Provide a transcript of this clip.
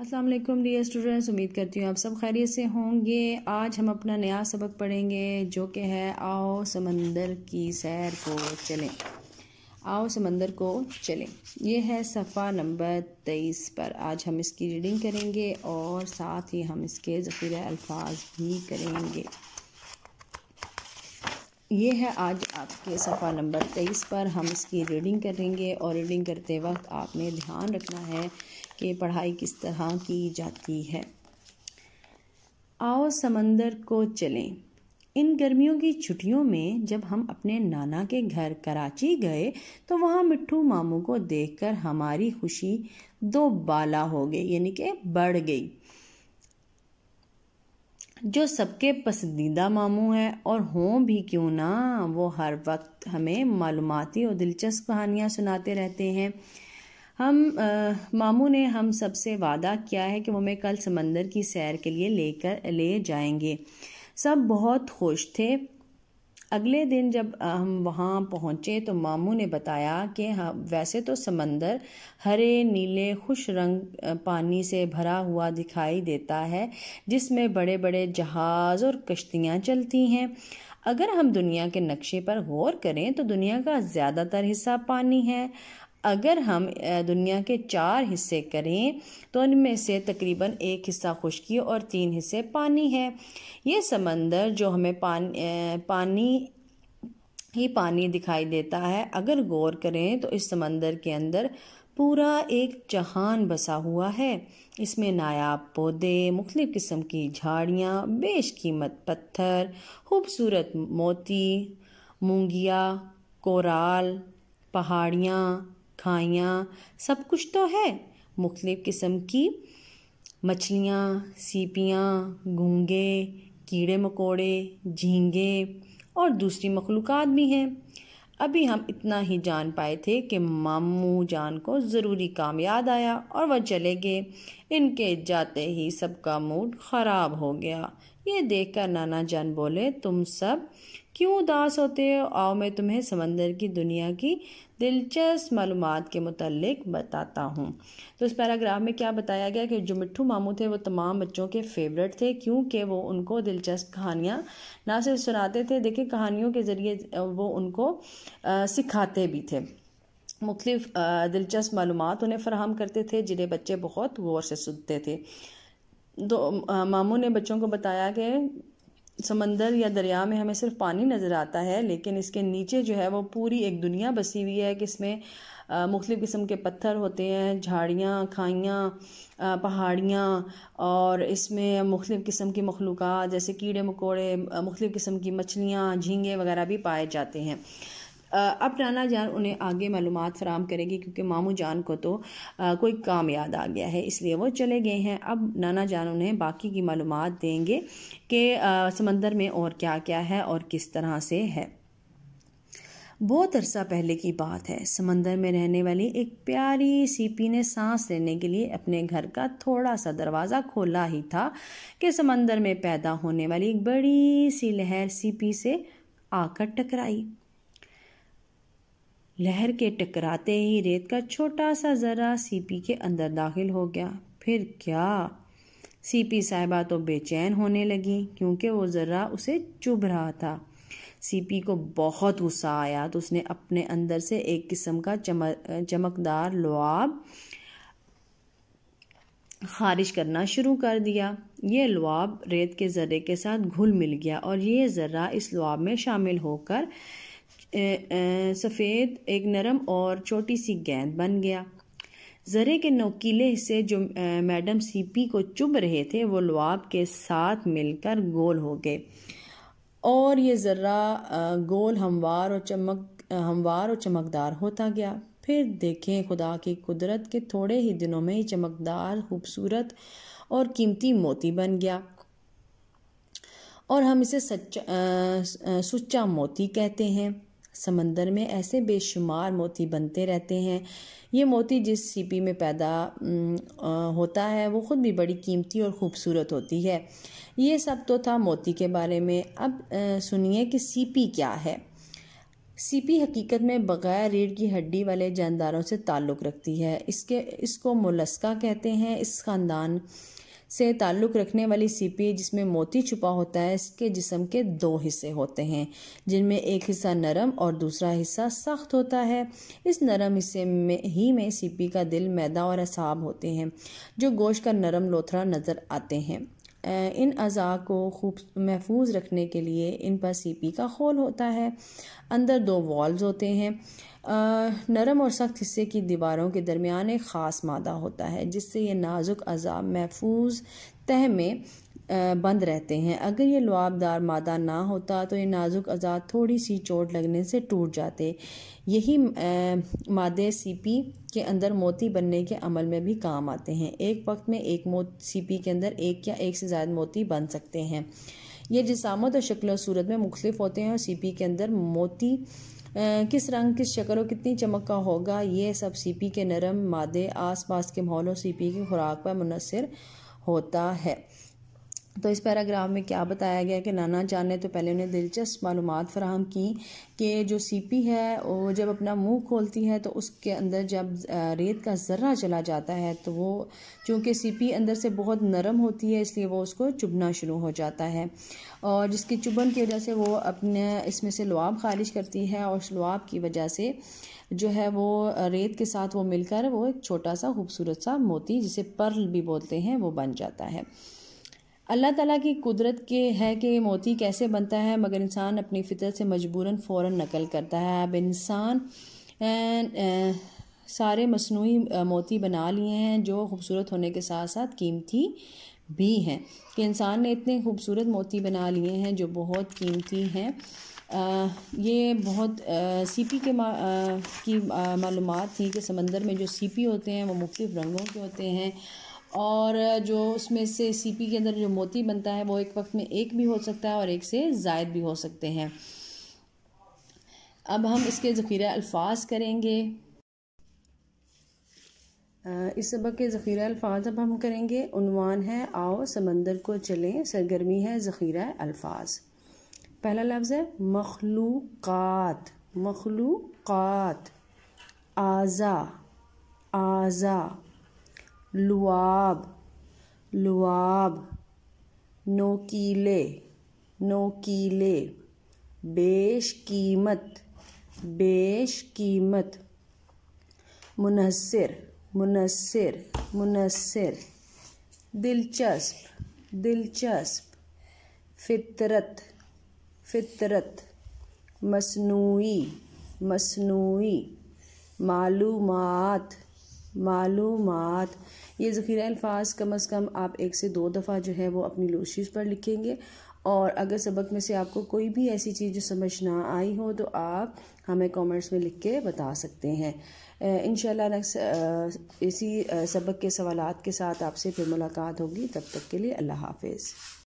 Aslam D dear students उम्मीद करती हूँ आप सब खैरियत से होंगे आज हम अपना नया सबक पढ़ेंगे जो कि है आओ समंदर की सैर को चलें आओ समंदर को चलें यह है सफ़ा नंबर तेईस पर आज हम इसकी रीडिंग करेंगे और साथ ही हम इसके ज़ख़ीरा अल्फाज भी करेंगे ये है आज आपके सफ़ा नंबर तेईस पर हम इसकी रीडिंग करेंगे और रीडिंग करते वक्त आपने ध्यान रखना है कि पढ़ाई किस तरह की जाती है आओ समंदर को चलें इन गर्मियों की छुट्टियों में जब हम अपने नाना के घर कराची गए तो वहाँ मिट्टू मामू को देखकर हमारी खुशी दो बाला हो गई यानी कि बढ़ गई जो सबके पसंदीदा मामू हैं और हों भी क्यों ना वो हर वक्त हमें मालूमती और दिलचस्प कहानियाँ सुनाते रहते हैं हम आ, मामू ने हम सबसे वादा किया है कि वो हमें कल समंदर की सैर के लिए लेकर ले जाएंगे सब बहुत खुश थे अगले दिन जब हम वहाँ पहुँचे तो मामू ने बताया कि हाँ वैसे तो समंदर हरे नीले खुश रंग पानी से भरा हुआ दिखाई देता है जिसमें बड़े बड़े जहाज़ और कश्तियाँ चलती हैं अगर हम दुनिया के नक्शे पर गौर करें तो दुनिया का ज़्यादातर हिस्सा पानी है अगर हम दुनिया के चार हिस्से करें तो उनमें से तकरीबन एक हिस्सा खुश्की और तीन हिस्से पानी है ये समंदर जो हमें पान, पानी ही पानी दिखाई देता है अगर गौर करें तो इस समंदर के अंदर पूरा एक जहान बसा हुआ है इसमें नायाब पौधे मुख्तलिफ़ किस्म की झाड़ियाँ बेशकीमत पत्थर खूबसूरत मोती मूंगिया कोराल पहाड़ियाँ खाइयाँ सब कुछ तो है मुख्तलिफ़ किस्म की मछलियाँ सीपियाँ घोंगे कीड़े मकोड़े झींगे और दूसरी मखलूक भी हैं अभी हम इतना ही जान पाए थे कि मामू जान को ज़रूरी काम याद आया और वह चले गए इनके जाते ही सबका मूड ख़राब हो गया ये देखकर नाना जान बोले तुम सब क्यों उदास होते हो आओ मैं तुम्हें समंदर की दुनिया की दिलचस्प मालूम के मतलब बताता हूँ तो इस पैराग्राफ में क्या बताया गया कि जो मिट्ठू मामू थे वो तमाम बच्चों के फेवरेट थे क्योंकि वो उनको दिलचस्प कहानियाँ ना सिर्फ सुनाते थे देखिए कहानियों के ज़रिए वो उनको आ, सिखाते भी थे मुख्तफ दिलचस्प मालूम उन्हें फराहम करते थे जिन्हें बच्चे बहुत गौर से सुनते थे दो मामू ने बच्चों को बताया कि समंदर या दरिया में हमें सिर्फ पानी नज़र आता है लेकिन इसके नीचे जो है वो पूरी एक दुनिया बसी हुई है कि इसमें मुख्तलिफ़ किस्म के पत्थर होते हैं झाड़ियाँ खाइयाँ पहाड़ियाँ और इसमें मुख्तु किस्म की मखलूक जैसे कीड़े मकोड़े मुख्तलिफ़ किस्म की मछलियाँ झींगे वगैरह भी पाए जाते हैं अब नाना जान उन्हें आगे मालूम फराम करेगी क्योंकि मामू जान को तो आ, कोई काम याद आ गया है इसलिए वो चले गए हैं अब नाना जान उन्हें बाकी की मालूम देंगे कि समंदर में और क्या क्या है और किस तरह से है बहुत अरसा पहले की बात है समंदर में रहने वाली एक प्यारी सीपी ने सांस लेने के लिए अपने घर का थोड़ा सा दरवाज़ा खोला ही था कि समंदर में पैदा होने वाली एक बड़ी सी लहर सीपी से आकर टकराई लहर के टकराते ही रेत का छोटा सा ज़रा सीपी के अंदर दाखिल हो गया फिर क्या सीपी साहिबा तो बेचैन होने लगी क्योंकि वो ज़रा उसे चुभ रहा था सीपी को बहुत गुस्सा आया तो उसने अपने अंदर से एक किस्म का चमक चमकदार लुआब खारिज करना शुरू कर दिया ये लुआब रेत के ज़र्रे के साथ घुल मिल गया और ये ज़र्रा इस लुआब में शामिल होकर सफ़ेद एक नरम और छोटी सी गेंद बन गया जरे के नोकीले हिस्से जो मैडम सीपी को चुभ रहे थे वो लुआब के साथ मिलकर गोल हो गए और ये ज़र्रा गोल हमवार और चमक हमवार और चमकदार होता गया फिर देखें खुदा की कुदरत के थोड़े ही दिनों में ही चमकदार खूबसूरत और कीमती मोती बन गया और हम इसे सच्चा सुच्चा मोती कहते हैं समंदर में ऐसे बेशुमार मोती बनते रहते हैं ये मोती जिस सीपी में पैदा होता है वो ख़ुद भी बड़ी कीमती और ख़ूबसूरत होती है ये सब तो था मोती के बारे में अब सुनिए कि सीपी क्या है सीपी हकीकत में बग़ैर रीढ़ की हड्डी वाले जानदारों से ताल्लुक़ रखती है इसके इसको मोलस्का कहते हैं इस ख़ानदान से ताल्लुक़ रखने वाली सीपी जिसमें मोती छुपा होता है इसके जिसम के दो हिस्से होते हैं जिनमें एक हिस्सा नरम और दूसरा हिस्सा सख्त होता है इस नरम हिस्से में ही में सीपी का दिल मैदा और असाब होते हैं जो गोश्त का नरम लोथरा नज़र आते हैं इन अज़ा को खूब महफूज रखने के लिए इन पर सीपी का खोल होता है अंदर दो वॉल्स होते हैं नरम और सख्त हिस्से की दीवारों के दरमियान एक ख़ास मादा होता है जिससे ये नाजुक अज़ा महफूज तह में बंद रहते हैं अगर ये लुआबदार मादा ना होता तो ये नाजुक आज़ाद थोड़ी सी चोट लगने से टूट जाते यही मादे सीपी के अंदर मोती बनने के अमल में भी काम आते हैं एक वक्त में एक मो सीपी के अंदर एक या एक से ज़्यादा मोती बन सकते हैं ये जिसामत और शक्ल और सूरत में मुख्तफ होते हैं और सीपी के अंदर मोती किस रंग किस शक्ल और कितनी चमक का होगा ये सब सीपी के नरम मादे आस पास के माहौल और सीपी की खुराक पर मुनसर होता है तो इस पैराग्राफ में क्या बताया गया कि नाना जान ने तो पहले उन्हें दिलचस्प मालूम फराहम की कि जो सीपी है वो जब अपना मुंह खोलती है तो उसके अंदर जब रेत का ज़र्रा चला जाता है तो वो चूँकि सीपी अंदर से बहुत नरम होती है इसलिए वो उसको चुभना शुरू हो जाता है और जिसकी चुभन की वजह से वो अपने इसमें से लुआब खारिज करती है और उस लुआब की वजह से जो है वो रेत के साथ वो मिलकर वो एक छोटा सा खूबसूरत सा मोती जिसे पर्ल भी बोलते हैं वो बन जाता है अल्लाह ताला की कुदरत के है कि मोती कैसे बनता है मगर इंसान अपनी फितरत से मजबूरन फ़ौर नकल करता है अब इंसान सारे मसनू मोती बना लिए हैं जो खूबसूरत होने के साथ साथ कीमती भी हैं कि इंसान ने इतने खूबसूरत मोती बना लिए हैं जो बहुत कीमती हैं ये बहुत सी पी के मा, आ, की मालूम थी कि समंदर में जो सी पी होते हैं वो मुख्तु रंगों के होते हैं और जो उसमें से सीपी के अंदर जो मोती बनता है वो एक वक्त में एक भी हो सकता है और एक से जायद भी हो सकते हैं अब हम इसके ज़ख़ीरा अल्फाज करेंगे इस सबक के ज़ख़ीरा अल्फाज अब हम करेंगे उनवान है आओ समंदर को चलें सरगर्मी है ज़ख़ीरा अल्फाज पहला लफ्ज़ है मखलूक़ात मखलूक़ात आज़ा आज़ा लुआब लुआब नोकीले नोकीले बेश कीमत बेश कीमत मुनसर मुनसर मुनसर दिलचस्प दिलचस्प फितरत फितरत मसनूई मसनूई मालूमात मालूम ये ज़ख़ीरा अल्फाज कम अज़ कम आप एक से दो दफ़ा जो है वो अपनी लोशीज़ पर लिखेंगे और अगर सबक में से आपको कोई भी ऐसी चीज़ जो समझ ना आई हो तो आप हमें कमेंट्स में लिख के बता सकते हैं इन नेक्स्ट इसी सबक के सवालत के साथ आपसे फिर मुलाकात होगी तब तक के लिए अल्लाह हाफिज़